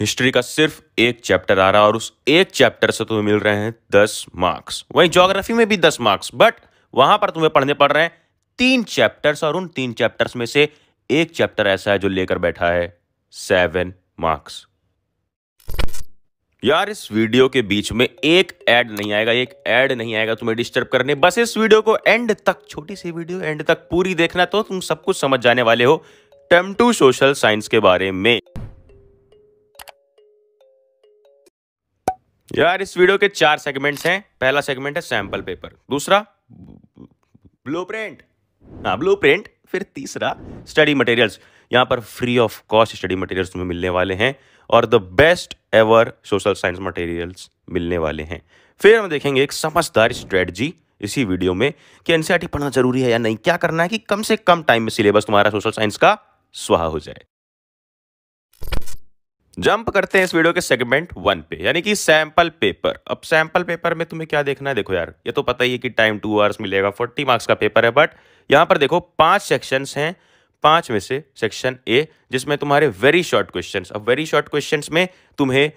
history का सिर्फ एक चैप्टर आ रहा है और उस एक चैप्टर से तुम्हें मिल रहे हैं दस मार्क्स वहीं ज्योग्राफी में भी दस मार्क्स बट वहां पर तुम्हें पढ़ने पड़ रहे हैं तीन चैप्टर्स और उन तीन चैप्टर्स में से एक चैप्टर ऐसा है जो लेकर बैठा है सेवन मार्क्स यार इस वीडियो के बीच में एक एड नहीं आएगा एक एड नहीं आएगा तुम्हें डिस्टर्ब करने बस इस वीडियो को एंड तक छोटी सी वीडियो एंड तक पूरी देखना तो तुम सब कुछ समझ जाने वाले हो टेम टू सोशल साइंस के बारे में यार इस वीडियो के चार सेगमेंट्स हैं पहला सेगमेंट है सैंपल पेपर दूसरा ब्लूप्रिंट हाँ ब्लूप्रिंट फिर तीसरा स्टडी मटेरियल्स यहाँ पर free of cost study materials तुम्हें मिलने वाले हैं और the best ever social science materials मिलने वाले हैं फिर हम देखेंगे एक समझदार स्ट्रेटजी इसी वीडियो में कि एनसीआरटी e पढ़ना जरूरी है या नहीं क्या करना है कि कम से कम टाइम में सिलेबस तुम्हारा सोशल साइंस का स्वाहा हो जाए जंप करते हैं इस वीडियो के सेगमेंट वन पे यानी कि सैंपल पेपर अब सैंपल पेपर में तुम्हें क्या देखना है देखो यार ये तो पता ही है कि टाइम टू आवर्स मिलेगा फोर्टी मार्क्स का पेपर है बट यहाँ पर देखो पांच सेक्शंस हैं पांच में से सेक्शन ए जिसमें तुम्हारे वेरी शॉर्ट क्वेश्चन अब वेरी शॉर्ट क्वेश्चन में तुम्हें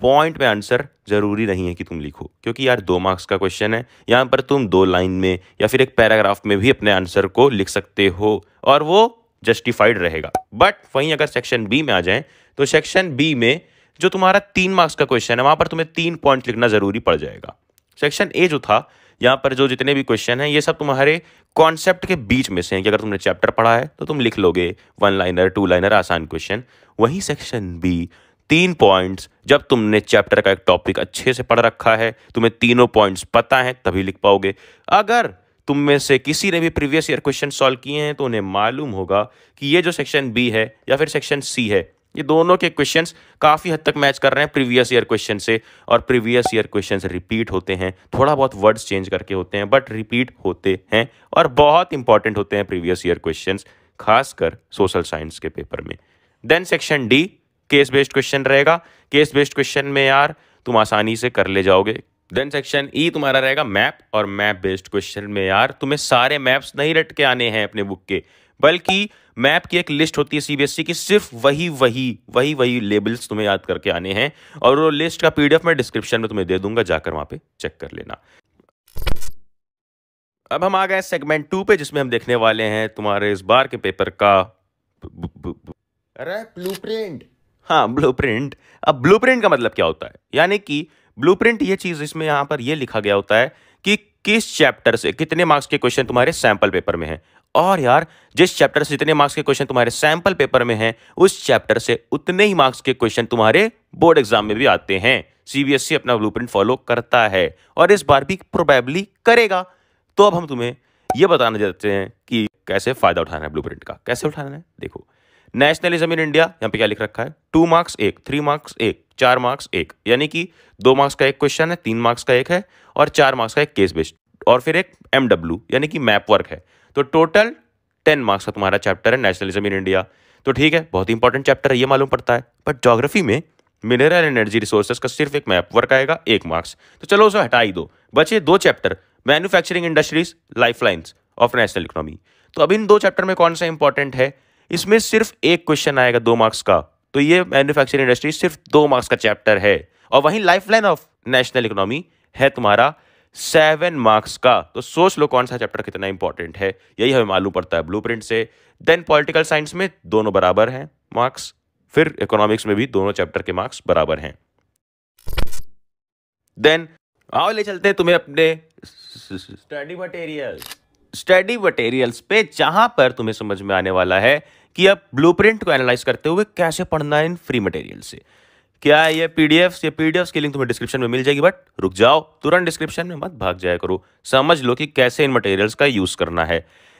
पॉइंट में आंसर जरूरी नहीं है कि तुम लिखो क्योंकि यार दो मार्क्स का क्वेश्चन है यहाँ पर तुम दो लाइन में या फिर एक पैराग्राफ में भी अपने आंसर को लिख सकते हो और वो जस्टिफाइड रहेगा बट वहीं अगर सेक्शन बी में आ जाएं तो सेक्शन बी में जो तुम्हारा तीन मार्क्स का क्वेश्चन है वहां पर तुम्हें तीन पॉइंट लिखना ज़रूरी पड़ जाएगा सेक्शन ए जो था यहाँ पर जो जितने भी क्वेश्चन हैं ये सब तुम्हारे कॉन्सेप्ट के बीच में से हैं कि अगर तुमने चैप्टर पढ़ा है तो तुम लिख लोगे वन लाइनर टू लाइनर आसान क्वेश्चन वहीं सेक्शन बी तीन पॉइंट्स जब तुमने चैप्टर का एक टॉपिक अच्छे से पढ़ रखा है तुम्हें तीनों पॉइंट्स पता हैं तभी लिख पाओगे अगर तुम में से किसी ने भी प्रीवियस ईयर क्वेश्चन सॉल्व किए हैं तो उन्हें मालूम होगा कि ये जो सेक्शन बी है या फिर सेक्शन सी है ये दोनों के क्वेश्चन काफ़ी हद तक मैच कर रहे हैं प्रीवियस ईयर क्वेश्चन से और प्रीवियस ईयर क्वेश्चन रिपीट होते हैं थोड़ा बहुत वर्ड्स चेंज करके होते हैं बट रिपीट होते हैं और बहुत इंपॉर्टेंट होते हैं प्रीवियस ईयर क्वेश्चन खासकर सोशल साइंस के पेपर में then section D case based question रहेगा केस बेस्ड क्वेश्चन में यार तुम आसानी से कर ले जाओगे देन सेक्शन ई तुम्हारा रहेगा मैप और मैप बेस्ड क्वेश्चन में यार तुम्हें सारे मैप्स नहीं रट के आने हैं अपने बुक के बल्कि मैप की एक लिस्ट होती है सीबीएसई e की सिर्फ वही वही वही वही लेबल्स तुम्हें याद करके आने हैं और वो लिस्ट का पीडीएफ मैं डिस्क्रिप्शन में तुम्हें दे दूंगा जाकर वहां पे चेक कर लेना अब हम आ गए सेगमेंट टू पे जिसमें हम देखने वाले हैं तुम्हारे इस बार के पेपर का अरे ब्लू हाँ ब्लू अब ब्लू का मतलब क्या होता है यानी कि ब्लूप्रिंट ये चीज़ इसमें यहां पर ये लिखा गया होता है कि किस चैप्टर से कितने मार्क्स के क्वेश्चन तुम्हारे सैंपल पेपर में हैं और यार जिस चैप्टर से जितने मार्क्स के क्वेश्चन तुम्हारे सैंपल पेपर में हैं उस चैप्टर से उतने ही मार्क्स के क्वेश्चन तुम्हारे बोर्ड एग्जाम में भी आते हैं सीबीएसई e अपना ब्लूप्रिंट फॉलो करता है और इस बार भी प्रोबेबली करेगा तो अब हम तुम्हें यह बताना चाहते हैं कि कैसे फायदा उठाना है ब्लू का कैसे उठाना है देखो नेशनलिज्म इन इंडिया यहाँ पे क्या लिख रखा है टू मार्क्स एक थ्री मार्क्स एक चार मार्क्स एक यानी कि दो मार्क्स का एक क्वेश्चन है तीन मार्क्स का एक है और चार मार्क्स का एक केस बेस्ड और फिर एक एम यानी कि मैप वर्क है तो टोटल टेन मार्क्स का तुम्हारा चैप्टर है नेशनलिज्म इन इंडिया तो ठीक है बहुत ही इंपॉर्टेंट चैप्टर है ये मालूम पड़ता है बट जोग्राफी में मिनरल एनर्जी रिसोर्सेज का सिर्फ एक मैप वर्क आएगा एक मार्क्स तो चलो उसे हटा ही दो बचे दो chapter manufacturing industries life of national economy तो अब इन दो चैप्टर में कौन सा इंपॉर्टेंट है इसमें सिर्फ एक क्वेश्चन आएगा दो मार्क्स का तो ये मैन्युफैक्चरिंग इंडस्ट्री सिर्फ दो मार्क्स का चैप्टर है और वहीं लाइफलाइन ऑफ नेशनल इकोनॉमी है तुम्हारा सेवन मार्क्स का तो सोच लो कौन सा चैप्टर कितना इंपॉर्टेंट है यही हमें मालूम पड़ता है ब्लू से देन पॉलिटिकल साइंस में दोनों बराबर हैं मार्क्स फिर इकोनॉमिक्स में भी दोनों चैप्टर के मार्क्स बराबर हैं देन आओ ले चलते हैं तुम्हें अपने स्टडी मटेरियल स्टडी मटेरियल्स पे जहां पर तुम्हें समझ में आने वाला है कि अब ब्लूप्रिंट को एनालाइज करते हुए कैसे पढ़ना है इन फ्री मटेरियल से क्या ये पीडीएफ ये पीडीएफ की लिंक तुम्हें डिस्क्रिप्शन में मिल जाएगी बट रुक जाओ तुरंत डिस्क्रिप्शन में मत भाग जाया करो समझ लो कि कैसे इन मटेरियल्स का यूज करना है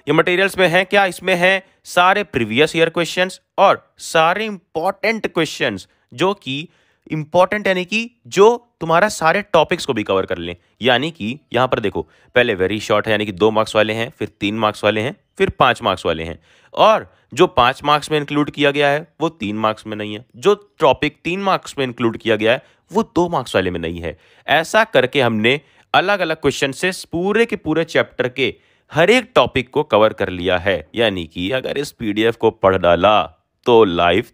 ये मटेरियल्स में है क्या इसमें है सारे प्रीवियस ईयर क्वेश्चंस और सारे इंपॉर्टेंट क्वेश्चंस जो कि इंपॉर्टेंट यानी कि जो तुम्हारा सारे टॉपिक्स को भी कवर कर लें यानी कि यहाँ पर देखो पहले वेरी शॉर्ट है यानी कि दो मार्क्स वाले हैं फिर तीन मार्क्स वाले हैं फिर पांच मार्क्स वाले हैं और जो पांच मार्क्स में इंक्लूड किया गया है वो तीन मार्क्स में नहीं है जो टॉपिक तीन मार्क्स में इंक्लूड किया गया है वो दो मार्क्स वाले में नहीं है ऐसा करके हमने अलग अलग क्वेश्चन से पूरे के पूरे चैप्टर के हर एक टॉपिक को कवर कर लिया है यानी कि अगर इस पीडीएफ को पढ़ डाला तो लाइफ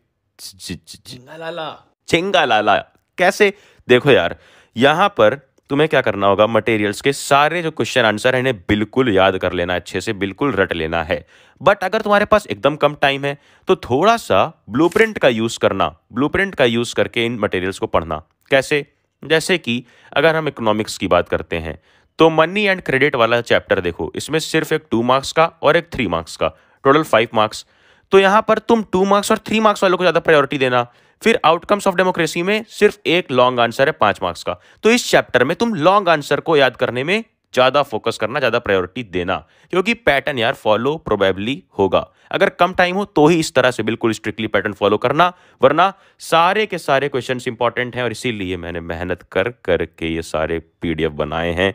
ला ला ला चेंगा लाला कैसे देखो यार यहां पर तुम्हें क्या करना होगा मटेरियल्स के सारे जो क्वेश्चन आंसर है इन्हें बिल्कुल याद कर लेना अच्छे से बिल्कुल रट लेना है बट अगर तुम्हारे पास एकदम कम टाइम है तो थोड़ा सा ब्लूप्रिंट का यूज़ करना ब्लूप्रिंट का यूज़ करके इन मटेरियल्स को पढ़ना कैसे जैसे कि अगर हम इकोनॉमिक्स की बात करते हैं तो मनी एंड क्रेडिट वाला चैप्टर देखो इसमें सिर्फ एक टू मार्क्स का और एक थ्री मार्क्स का टोटल फाइव मार्क्स तो यहां पर तुम टू मार्क्स और थ्री मार्क्स वालों को ज़्यादा प्रायोरिटी देना फिर आउटकम्स ऑफ डेमोक्रेसी में सिर्फ एक लॉन्ग आंसर है पांच मार्क्स का तो इस चैप्टर में तुम लॉन्ग आंसर को याद करने में ज़्यादा फोकस करना ज़्यादा प्रायोरिटी देना क्योंकि पैटर्न यार फॉलो प्रोबेबली होगा अगर कम टाइम हो तो ही इस तरह से बिल्कुल स्ट्रिक्टली पैटर्न फॉलो करना वरना सारे के सारे क्वेश्चन इंपॉर्टेंट हैं और इसीलिए मैंने मेहनत कर करके ये सारे पीडीएफ बनाए हैं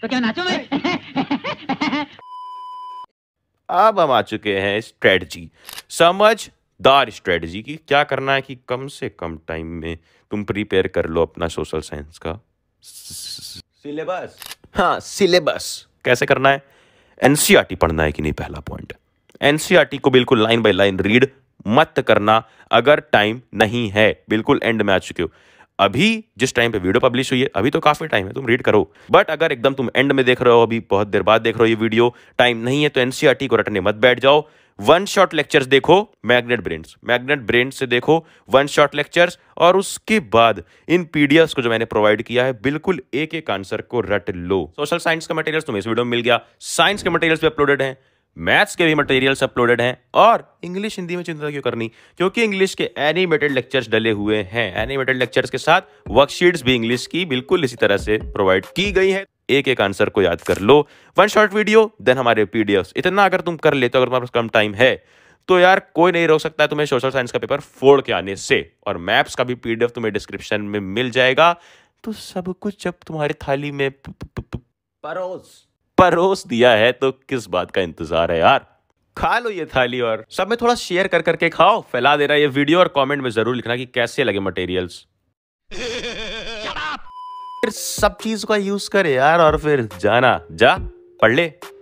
तो क्या नाचो अब हम आ चुके हैं स्ट्रेटजी समझ दार स्ट्रेटजी की क्या करना है कि कम से कम टाइम में तुम प्रिपेयर कर लो अपना सोशल साइंस का सिलेबस हाँ सिलेबस कैसे करना है एनसीआरटी e पढ़ना है कि नहीं पहला पॉइंट एनसीआरटी e को बिल्कुल लाइन बाय लाइन रीड मत करना अगर टाइम नहीं है बिल्कुल एंड में आ चुके हो अभी जिस टाइम पे वीडियो पब्लिश हुई है अभी तो काफी टाइम है तुम रीड करो बट अगर एकदम तुम एंड में देख रहे हो अभी बहुत देर बाद देख रहे हो ये वीडियो टाइम नहीं है तो एनसीआरटी e को रटने मत बैठ जाओ वन शॉट लेक्चर्स देखो मैग्नेट ब्रेन मैग्नेट ब्रेन से देखो वन शॉट लेक्चर्स और उसके बाद इन पीडीएफ को जो मैंने प्रोवाइड किया है बिल्कुल एक एक आंसर को रट लो सोशल साइंस का मटेरियल तुम्हें इस वीडियो में मिल गया साइंस के मटेरियल भी अपलोडेड है मैथ्स के भी मटेरियल्स अपलोडेड हैं और इंग्लिश हिंदी में चिंता क्यों करनी क्योंकि इंग्लिश के एनिमेटेड लेक्चर्स डले हुए हैं एनिमेटेड लेक्चर्स के साथ वर्कशीट्स भी इंग्लिश की बिल्कुल इसी तरह से प्रोवाइड की गई है एक एक आंसर को याद कर लो वन शॉर्ट वीडियो देन हमारे पीडीएफ इतना अगर तुम कर लेते हो अगर तुम्हारे पास कम टाइम है तो यार कोई नहीं रोक सकता है तुम्हें सोशल साइंस का पेपर फोड़ के आने से और मैप्स का भी पीडीएफ तुम्हें डिस्क्रिप्शन में मिल जाएगा तो सब कुछ जब तुम्हारी थाली में परोस परोस दिया है तो किस बात का इंतजार है यार खा लो ये थाली और सब में थोड़ा शेयर कर करके खाओ फैला दे रहा है ये वीडियो और कमेंट में जरूर लिखना कि कैसे लगे मटेरियल्स सब चीज का यूज कर यार और फिर जाना जा पढ़ ले